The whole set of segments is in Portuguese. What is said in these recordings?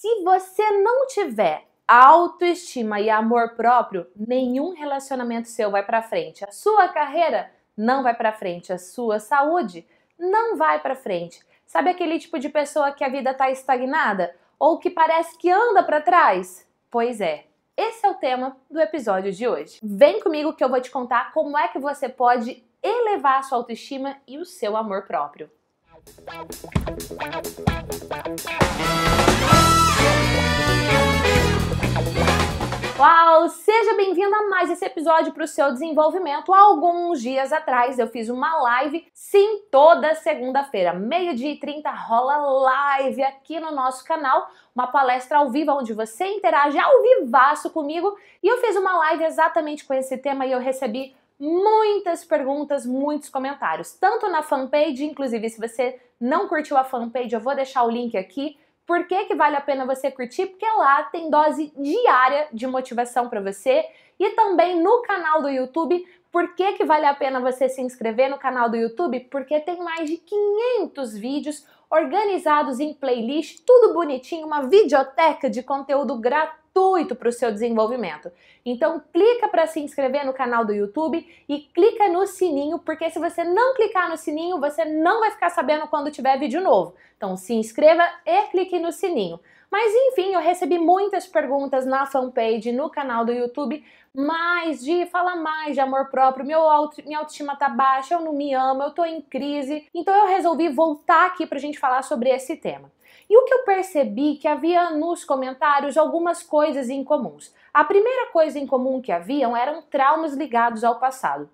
Se você não tiver autoestima e amor próprio, nenhum relacionamento seu vai para frente. A sua carreira não vai para frente, a sua saúde não vai para frente. Sabe aquele tipo de pessoa que a vida está estagnada ou que parece que anda para trás? Pois é. Esse é o tema do episódio de hoje. Vem comigo que eu vou te contar como é que você pode elevar a sua autoestima e o seu amor próprio. Uau! Seja bem-vindo a mais esse episódio para o seu desenvolvimento. alguns dias atrás eu fiz uma live, sim, toda segunda-feira, meio-dia e 30, rola live aqui no nosso canal, uma palestra ao vivo onde você interage ao vivaço comigo. E eu fiz uma live exatamente com esse tema e eu recebi muitas perguntas, muitos comentários, tanto na fanpage, inclusive se você não curtiu a fanpage, eu vou deixar o link aqui. Por que, que vale a pena você curtir? Porque lá tem dose diária de motivação para você. E também no canal do YouTube, por que, que vale a pena você se inscrever no canal do YouTube? Porque tem mais de 500 vídeos organizados em playlist, tudo bonitinho, uma videoteca de conteúdo gratuito gratuito para o seu desenvolvimento. Então clica para se inscrever no canal do YouTube e clica no sininho, porque se você não clicar no sininho, você não vai ficar sabendo quando tiver vídeo novo. Então se inscreva e clique no sininho. Mas enfim, eu recebi muitas perguntas na fanpage, no canal do YouTube, mais de fala mais de amor próprio, meu auto, minha autoestima tá baixa, eu não me amo, eu tô em crise. Então eu resolvi voltar aqui pra gente falar sobre esse tema. E o que eu percebi que havia nos comentários algumas coisas em comuns. A primeira coisa em comum que haviam eram traumas ligados ao passado.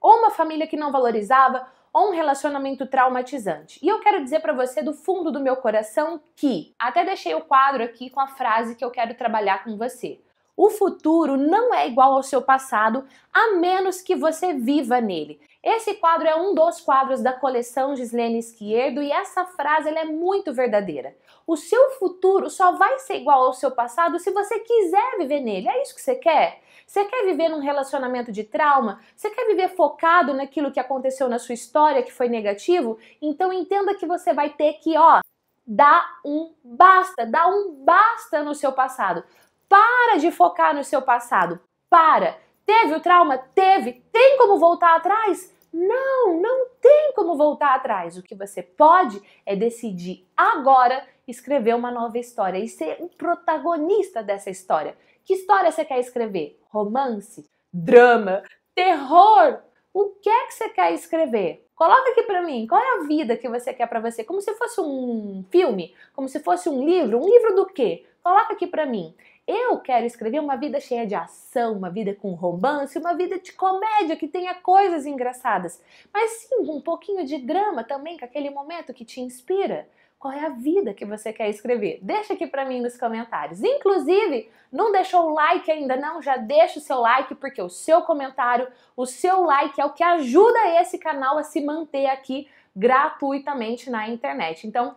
Ou uma família que não valorizava, ou um relacionamento traumatizante. E eu quero dizer para você do fundo do meu coração que até deixei o quadro aqui com a frase que eu quero trabalhar com você. O futuro não é igual ao seu passado, a menos que você viva nele. Esse quadro é um dos quadros da coleção Gislene Esquerdo e essa frase é muito verdadeira. O seu futuro só vai ser igual ao seu passado se você quiser viver nele. É isso que você quer? Você quer viver num relacionamento de trauma? Você quer viver focado naquilo que aconteceu na sua história que foi negativo? Então entenda que você vai ter que, ó, dar um basta, dar um basta no seu passado. Para de focar no seu passado. Para. Teve o trauma? Teve. Tem como voltar atrás? Não, não tem como voltar atrás. O que você pode é decidir agora escrever uma nova história e ser um protagonista dessa história. Que história você quer escrever? Romance? Drama? Terror? O que é que você quer escrever? Coloca aqui para mim, qual é a vida que você quer para você? Como se fosse um filme, como se fosse um livro, um livro do quê? Coloca aqui para mim. Eu quero escrever uma vida cheia de ação, uma vida com romance, uma vida de comédia que tenha coisas engraçadas, mas sim um pouquinho de drama também, com aquele momento que te inspira qual é a vida que você quer escrever. Deixa aqui para mim nos comentários. Inclusive, não deixou o like ainda não? Já deixa o seu like porque o seu comentário, o seu like é o que ajuda esse canal a se manter aqui gratuitamente na internet. Então,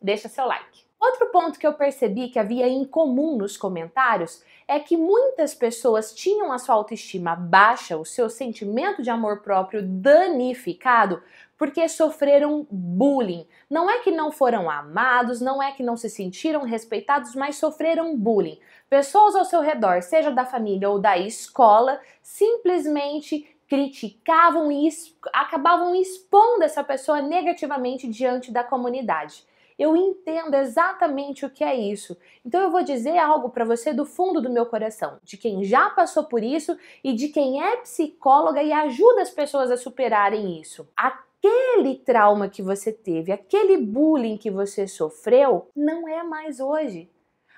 deixa seu like. Outro ponto que eu percebi que havia em comum nos comentários é que muitas pessoas tinham a sua autoestima baixa, o seu sentimento de amor próprio danificado, porque sofreram bullying. Não é que não foram amados, não é que não se sentiram respeitados, mas sofreram bullying. Pessoas ao seu redor, seja da família ou da escola, simplesmente criticavam e acabavam expondo essa pessoa negativamente diante da comunidade eu entendo exatamente o que é isso. Então eu vou dizer algo para você do fundo do meu coração, de quem já passou por isso e de quem é psicóloga e ajuda as pessoas a superarem isso. Aquele trauma que você teve, aquele bullying que você sofreu, não é mais hoje.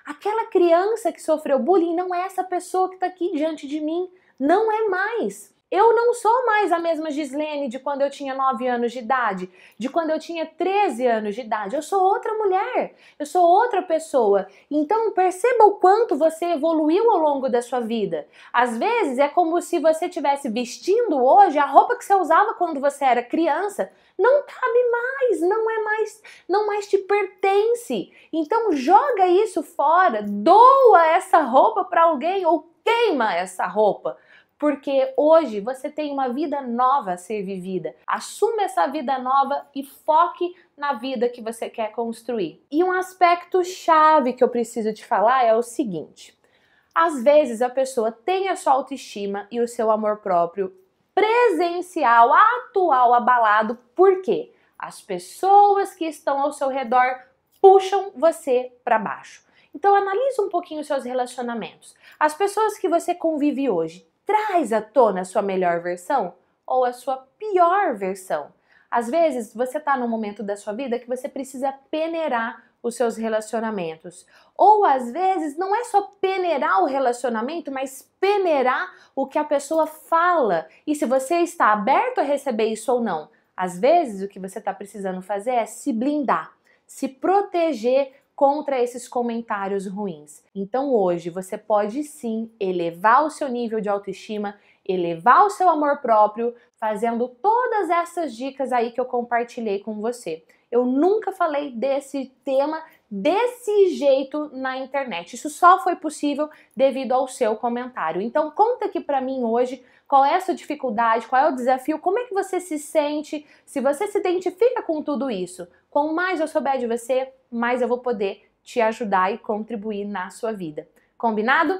Aquela criança que sofreu bullying não é essa pessoa que está aqui diante de mim. Não é mais. Eu não sou mais a mesma Gislene de quando eu tinha 9 anos de idade, de quando eu tinha 13 anos de idade. Eu sou outra mulher, eu sou outra pessoa. Então perceba o quanto você evoluiu ao longo da sua vida. Às vezes é como se você estivesse vestindo hoje a roupa que você usava quando você era criança. Não cabe mais, não é mais, não mais te pertence. Então joga isso fora, doa essa roupa para alguém ou queima essa roupa porque hoje você tem uma vida nova a ser vivida. Assuma essa vida nova e foque na vida que você quer construir. E um aspecto chave que eu preciso te falar é o seguinte: às vezes a pessoa tem a sua autoestima e o seu amor próprio presencial, atual, abalado, por quê? As pessoas que estão ao seu redor puxam você para baixo. Então analise um pouquinho os seus relacionamentos. As pessoas que você convive hoje traz à tona a sua melhor versão ou a sua pior versão. Às vezes você está num momento da sua vida que você precisa peneirar os seus relacionamentos. Ou às vezes não é só peneirar o relacionamento, mas peneirar o que a pessoa fala e se você está aberto a receber isso ou não. Às vezes o que você está precisando fazer é se blindar, se proteger contra esses comentários ruins. Então hoje você pode sim elevar o seu nível de autoestima, elevar o seu amor próprio, fazendo todas essas dicas aí que eu compartilhei com você. Eu nunca falei desse tema desse jeito na internet. Isso só foi possível devido ao seu comentário. Então conta aqui para mim hoje qual é a sua dificuldade, qual é o desafio, como é que você se sente, se você se identifica com tudo isso. Quanto mais eu souber de você, mais eu vou poder te ajudar e contribuir na sua vida. Combinado?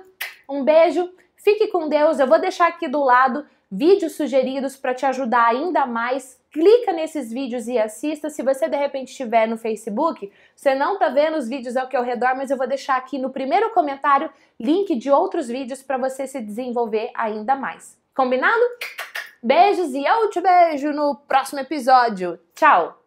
Um beijo, fique com Deus. Eu vou deixar aqui do lado vídeos sugeridos para te ajudar ainda mais. Clica nesses vídeos e assista. Se você de repente estiver no Facebook, você não tá vendo os vídeos ao que ao redor, mas eu vou deixar aqui no primeiro comentário link de outros vídeos para você se desenvolver ainda mais. Combinado? Beijos e eu te vejo no próximo episódio. Tchau!